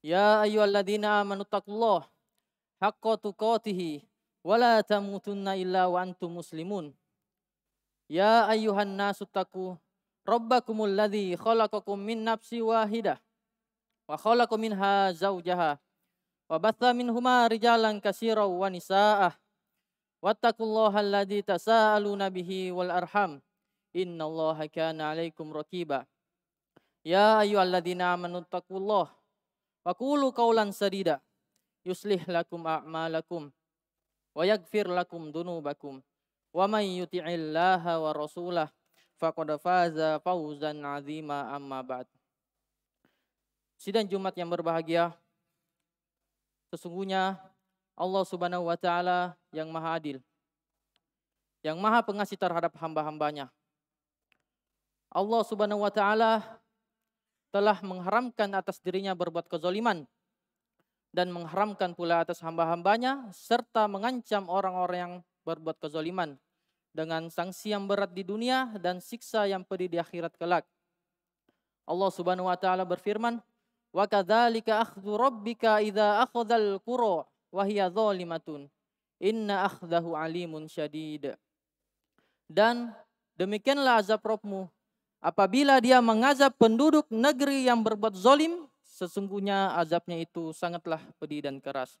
Ya ayyuhalladzina amanu taqullaha haqqa tuqatih wa la tamutunna illa wa antum muslimun. Ya ayyuhan nasu taqu rabbakumul ladzi khalaqakum min nafsin wahidah wa khalaqa minha zawjaha wa batha minhuma rijalan katsira wa nisaa'ah. Wattaqullaha alladzi tasaaluna bihi wal arham. Innallaha kana 'alaikum raqiba. Ya ayyuhalladzina amanu taqullaha Fakulu kaulan sadida yuslih lakum a'malakum wa yaghfir lakum dunubakum wa may yuti'illaha wa rasulah faqad faza fawzan 'azima amma ba'd. Sidang Jumat yang berbahagia. Sesungguhnya Allah Subhanahu wa taala yang Maha Adil. Yang Maha Pengasih terhadap hamba-hambanya. Allah Subhanahu wa taala telah mengharamkan atas dirinya berbuat kezoliman dan mengharamkan pula atas hamba-hambanya serta mengancam orang-orang yang berbuat kezoliman dengan sanksi yang berat di dunia dan siksa yang pedih di akhirat kelak. Allah Subhanahu wa taala berfirman, "Wa kadzalika akhdhu rabbika idza akhadzal qura wa hiya dzalimatun. Inna akhdahu alimun syadid." Dan demikianlah azab Rabbmu Apabila dia mengazab penduduk negeri yang berbuat zolim, sesungguhnya azabnya itu sangatlah pedih dan keras.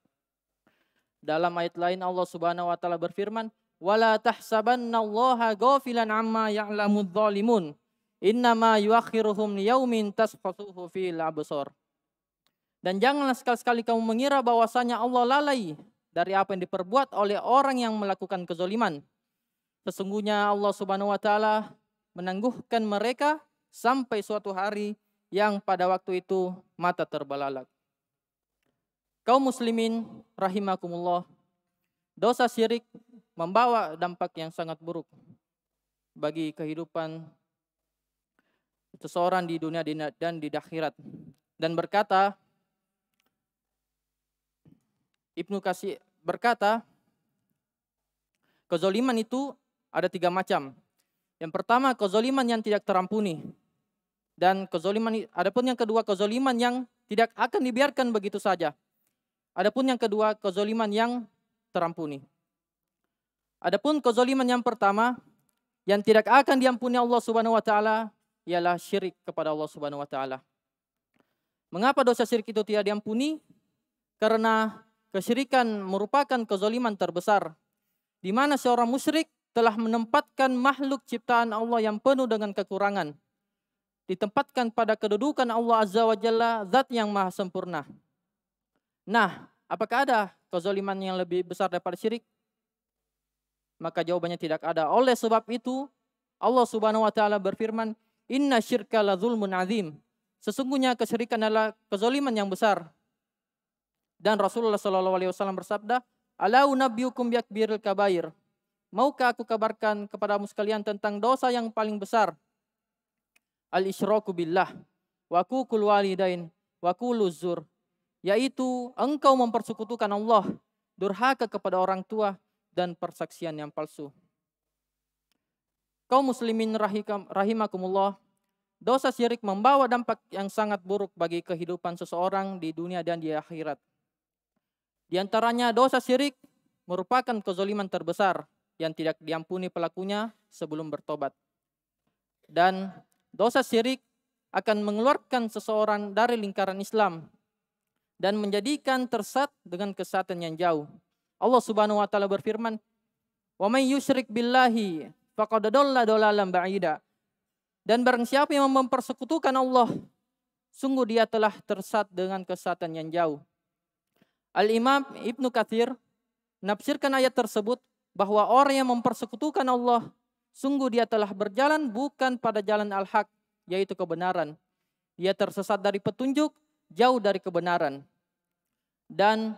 Dalam ayat lain Allah Subhanahu wa taala berfirman, "Wala tahsabannallaha ghafilan amma ya'lamudz zalimun. Innama yuakhiruhum liyaumin tasqatuhu fil absar." Dan janganlah sekali-kali kamu mengira bahwasanya Allah lalai dari apa yang diperbuat oleh orang yang melakukan kezoliman. Sesungguhnya Allah Subhanahu wa taala menangguhkan mereka sampai suatu hari yang pada waktu itu mata terbelalak. Kaum muslimin rahimakumullah, dosa syirik membawa dampak yang sangat buruk bagi kehidupan seseorang di dunia dan di akhirat. Dan berkata, Ibnu Kasih berkata, kezoliman itu ada tiga macam. Yang pertama kezoliman yang tidak terampuni. Dan kezoliman, adapun yang kedua kezoliman yang tidak akan dibiarkan begitu saja. Adapun yang kedua kezoliman yang terampuni. Adapun kezoliman yang pertama yang tidak akan diampuni Allah Subhanahu wa taala ialah syirik kepada Allah Subhanahu wa taala. Mengapa dosa syirik itu tidak diampuni? Karena kesyirikan merupakan kezoliman terbesar di mana seorang musyrik telah menempatkan makhluk ciptaan Allah yang penuh dengan kekurangan. Ditempatkan pada kedudukan Allah Azza wa Jalla, zat yang maha sempurna. Nah, apakah ada kezaliman yang lebih besar daripada syirik? Maka jawabannya tidak ada. Oleh sebab itu, Allah Subhanahu wa taala berfirman, "Inna syirka la zulmun azim." Sesungguhnya kesyirikan adalah kezaliman yang besar. Dan Rasulullah s.a.w. alaihi wasallam bersabda, "Ala unabbiukum yakbiril kabair." Maukah aku kabarkan kepadamu sekalian tentang dosa yang paling besar? Al-isyraku billah wa kukul walidain wa yaitu engkau mempersekutukan Allah, durhaka kepada orang tua dan persaksian yang palsu. Kau muslimin rahimakumullah, dosa syirik membawa dampak yang sangat buruk bagi kehidupan seseorang di dunia dan di akhirat. Di antaranya dosa syirik merupakan kezoliman terbesar yang tidak diampuni pelakunya sebelum bertobat. Dan dosa syirik akan mengeluarkan seseorang dari lingkaran Islam dan menjadikan tersat dengan kesatan yang jauh. Allah Subhanahu wa taala berfirman, "Wa may yusyrik billahi faqad dalla dalalan ba'ida." Dan barang siapa yang mempersekutukan Allah, sungguh dia telah tersat dengan kesatan yang jauh. Al-Imam Ibnu Katsir menafsirkan ayat tersebut bahwa orang yang mempersekutukan Allah, sungguh dia telah berjalan bukan pada jalan al-haq, yaitu kebenaran. Dia tersesat dari petunjuk, jauh dari kebenaran. Dan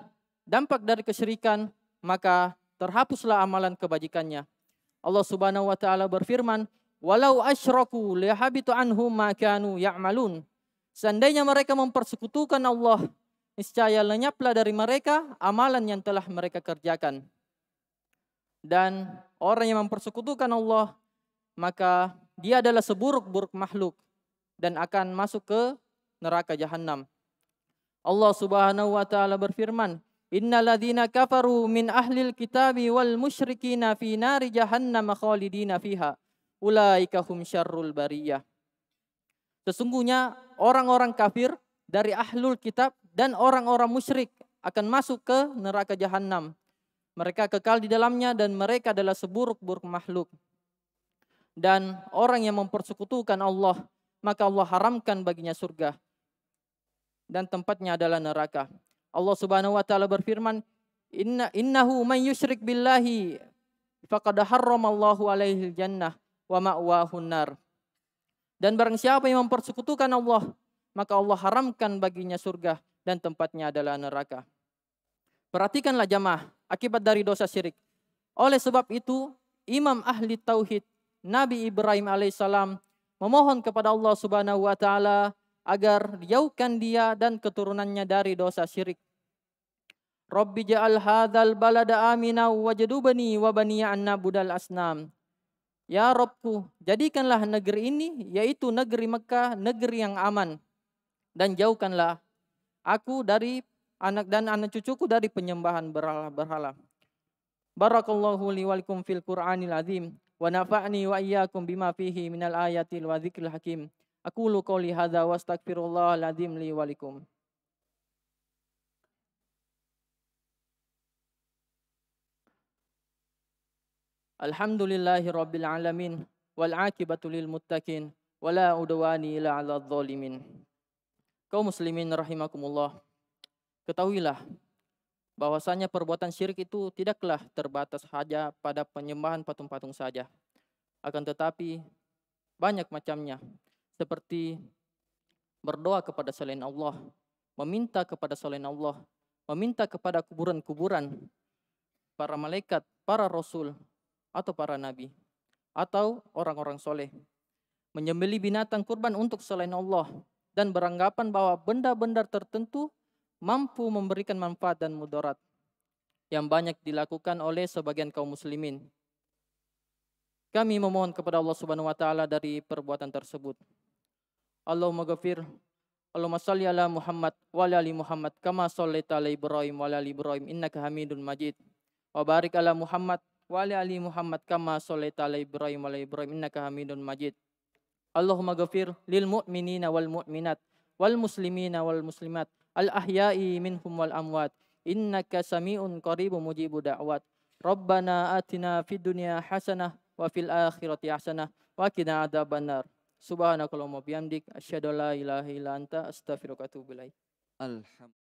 dampak dari kesyirikan, maka terhapuslah amalan kebajikannya. Allah Subhanahu wa taala berfirman, "Walau asyraku lihabitu anhum ma kanu ya'malun." Seandainya mereka mempersekutukan Allah, niscaya lenyaplah dari mereka amalan yang telah mereka kerjakan. Dan orang yang mempersekutukan Allah, maka dia adalah seburuk-buruk makhluk dan akan masuk ke neraka jahanam. Allah Subhanahu wa taala berfirman, "Innalladzina kafaru min ahlil kitabi wal musyrikina fi nari jahannam khalidina fiha. Ulaika hum syarrul bariyah." Sesungguhnya orang-orang kafir dari ahlul kitab dan orang-orang musyrik akan masuk ke neraka jahanam mereka kekal di dalamnya dan mereka adalah seburuk-buruk makhluk. Dan orang yang mempersekutukan Allah, maka Allah haramkan baginya surga. Dan tempatnya adalah neraka. Allah Subhanahu wa taala berfirman, "Inna innahu man yusyrik billahi faqad harramallahu alaihi jannah wa ma'wahu nar." Dan barang siapa yang mempersekutukan Allah, maka Allah haramkan baginya surga dan tempatnya adalah neraka. Perhatikanlah jamaah akibat dari dosa syirik. Oleh sebab itu, imam ahli tauhid Nabi Ibrahim alaihissalam memohon kepada Allah Subhanahu wa taala agar jauhkan dia dan keturunannya dari dosa syirik. Rabbi ja'al hadzal balada amina wajdubani wa baniya an nabudal asnam. Ya Robku, jadikanlah negeri ini, yaitu negeri Mekah, negeri yang aman. Dan jauhkanlah aku dari anak dan anak cucuku dari penyembahan berhala-berhala. Barakallahu li walikum fil Qur'anil azim wa nafa'ni wa iyyakum bima fihi minal ayatil wa dzikril hakim. Aku lu qouli hadza wa astaghfirullah azim li lakum. Alhamdulillahi rabbil alamin wal aqibatu lil muttaqin wala udwani illa 'alal zalimin. Kaum muslimin rahimakumullah. Ketahuilah bahwasanya perbuatan syirik itu tidaklah terbatas saja pada penyembahan patung-patung saja. Akan tetapi banyak macamnya seperti berdoa kepada selain Allah, meminta kepada selain Allah, meminta kepada kuburan-kuburan para malaikat, para rasul atau para nabi atau orang-orang soleh. Menyembeli binatang kurban untuk selain Allah dan beranggapan bahwa benda-benda tertentu mampu memberikan manfaat dan mudarat yang banyak dilakukan oleh sebagian kaum muslimin. Kami memohon kepada Allah Subhanahu wa taala dari perbuatan tersebut. Allahumma ghafir Allahumma shalli ala Muhammad wa ala ali Muhammad kama shallaita ala Ibrahim wa ala ali Ibrahim innaka Hamidun Majid. Wa barik ala Muhammad wa ala ali Muhammad kama shallaita ala Ibrahim wa ala Ibrahim innaka Hamidun Majid. Allahumma ghafir lil mu'minina wal mu'minat wal muslimina wal muslimat al-ahya'i minhum wal amwat. Innaka sami'un qaribu mujibu da'wat. Rabbana atina fid dunya hasanah wa fil akhirati hasanah wa qina adzabannar. Subhanakallahumma bihamdik asyhadu an la ilaha illa anta astaghfiruka wa atubu ilaik. Alhamdulillah.